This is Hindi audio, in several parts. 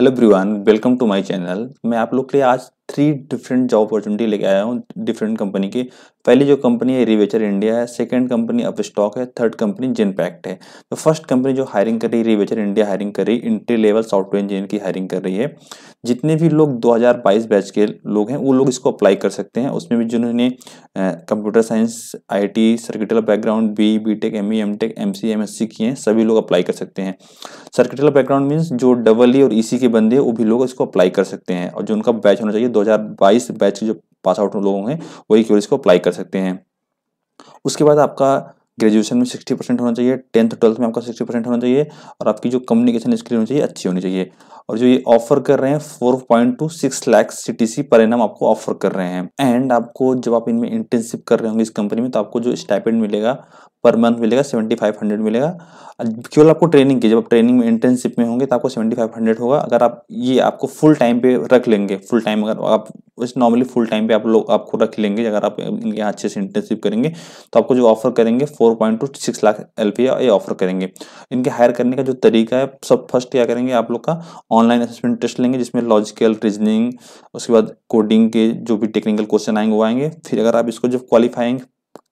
hello everyone welcome to my channel मैं आप लोग के लिए आज थ्री डिफरेंट जॉब अपॉर्चुनिटी लेके आया हूँ डिफरेंट कंपनी की पहली जो कंपनी है रिवेचर इंडिया है सेकंड कंपनी स्टॉक है थर्ड कंपनी जिनपैक्ट है तो फर्स्ट कंपनी जो हायरिंग कर रही है रिवेचर इंडिया हायरिंग कर रही है इंट्री लेवल सॉफ्टवेयर इंजीनियर की हायरिंग कर रही है जितने भी लोग 2022 बैच के लोग हैं वो लोग इसको अप्लाई कर सकते हैं उसमें भी जिन्होंने computer science I T circuital background B B tech M E M tech M C M S C किए हैं सभी लोग अप्लाई कर सकते हैं सर्किटल बैकग्राउंड मीन्स जो डबल ई e और ई e सी के बंदे हैं वो भी लोग इसको अप्लाई कर सकते हैं और जो उनका बैच होना चाहिए 2022 बैच के जो पास आउट लोग हैं वही क्यूरीज को अप्लाई कर सकते हैं उसके बाद आपका ग्रेजुएशन में सिक्सटी परसेंट होना चाहिए टेंथ ट्वेल्थ में आपका सिक्सटी परसेंट होना चाहिए और आपकी जो कम्युनिकेशन स्किल होनी चाहिए अच्छी होनी चाहिए और जो ये ऑफर कर रहे हैं four point two six lakhs C per annum आपको ऑफर कर रहे हैं एंड आपको जब आप इनमें इंटर्नशिप कर रहे होंगे इस कंपनी में तो आपको जो स्टाइपेंड मिलेगा पर मंथ मिलेगा सेवेंटी फाइव हंड्रेड मिलेगा केवल आपको ट्रेनिंग की जब आप ट्रेनिंग में इंटर्नशिप में होंगे तो आपको सेवेंटी फाइव हंड्रेड होगा अगर आप ये आपको फुल टाइम पे रख लेंगे फुल टाइम अगर आप इस नॉर्मली फुल टाइम पे आप लोग आपको रख लेंगे अगर आप इनके यहाँ अच्छे से इंटर्नशिप करेंगे तो आपको जो ऑफर करेंगे four point two six lakh L ये ऑफर करेंगे इनके हायर करने का जो तरीका है सब फर्स्ट क्या करेंगे आप लोग का ऑनलाइन असेसमेंट टेस्ट लेंगे जिसमें लॉजिकल रीजनिंग उसके बाद कोडिंग के जो भी टेक्निकल क्वेश्चन आएंगे वो आएंगे फिर अगर आप इसको जब क्वालिफाइंग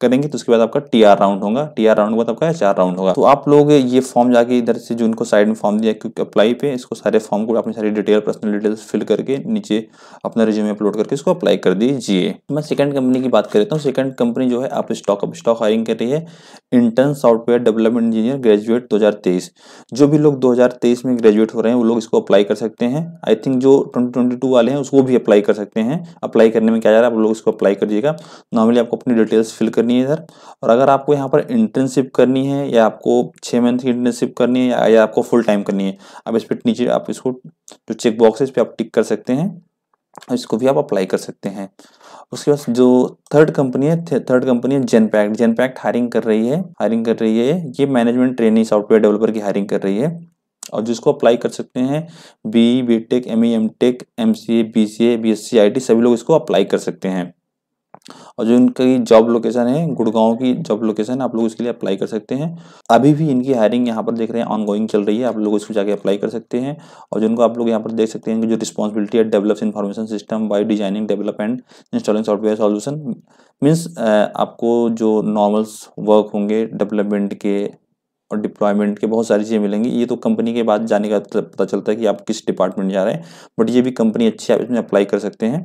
करेंगे तो उसके बाद आपका टी आर राउंड होगा टी आर राउंड के बाद आपका एच आर राउंड होगा तो आप लोग ये फॉर्म जाके इधर से जो उनको साइड में फॉर्म दिया क्योंकि अप्लाई पे इसको सारे फॉर्म को अपनी सारी डिटेल पर्सनल डिटेल्स फिल करके नीचे अपना रिज्यूमे अपलोड करके इसको अप्लाई कर दीजिए मैं सेकंड कंपनी की बात कर लेता हूँ सेकंड कंपनी जो है आप स्टॉक अप स्टॉक हायरिंग कर रही है intern software development engineer graduate दो जो भी लोग दो में ग्रेजुएट हो रहे हैं वो लोग इसको अप्लाई कर सकते हैं आई थिंक जो ट्वेंटी वाले हैं उसको भी अप्लाई कर सकते हैं अप्लाई करने में क्या जा रहा है आप लोग इसको अप्लाई करिएगा नॉर्मली आपको अपनी डिटेल्स फिल करनी करनी है इधर और अगर आपको यहाँ पर इंटर्नशिप करनी है या आपको छः मंथ की इंटर्नशिप करनी है या, या आपको फुल टाइम करनी है अब इस पर नीचे आप इसको जो चेक बॉक्स है इस पर आप टिक कर सकते हैं इसको भी आप अप्लाई कर सकते हैं उसके बाद जो थर्ड कंपनी है थर्ड कंपनी है जेनपैक्ट जेनपैक्ट हायरिंग कर रही है हायरिंग कर रही है ये मैनेजमेंट ट्रेनिंग सॉफ्टवेयर डेवलपर की हायरिंग कर रही है और जिसको अप्लाई कर सकते हैं B B tech M E M tech M C A B C A B S C I T सभी लोग इसको अप्लाई कर सकते हैं और जो इनकी जॉब लोकेशन है गुड़गांव की जॉब लोकेशन आप लोग इसके लिए अप्लाई कर सकते हैं अभी भी इनकी हायरिंग यहाँ पर देख रहे हैं ऑनगोइंग चल रही है आप लोग इसको जाके अप्लाई कर सकते हैं और जिनको आप लोग यहाँ पर देख सकते हैं इनकी जो रिस्पॉन्सिबिलिटी है develops information system by designing develop and installing software solution means आपको जो नॉर्मल्स वर्क होंगे डेवलपमेंट के और डिप्लॉयमेंट के बहुत सारी चीज़ें मिलेंगी ये तो कंपनी के बाद जाने का पता चलता है कि आप किस डिपार्टमेंट जा रहे हैं बट ये भी कंपनी अच्छी है आप इसमें अप्लाई कर सकते हैं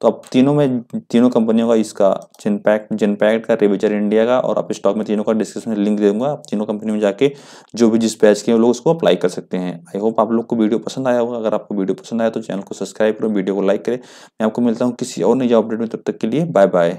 तो आप तीनों में तीनों कंपनियों का इसका जिनपैक्ट जिनपैक्ट का रेवेचर इंडिया का और आप स्टॉक में तीनों का डिस्क्रिप्शन में लिंक दे दूंगा आप तीनों कंपनी में जाके जो भी जिस बैच के लोग उसको अप्लाई कर सकते हैं आई होप आप लोग को वीडियो पसंद आया होगा अगर आपको वीडियो पसंद आया तो चैनल को सब्सक्राइब करो वीडियो को लाइक करें मैं आपको मिलता हूँ किसी और नई अपडेट में तब तक के लिए बाय बाय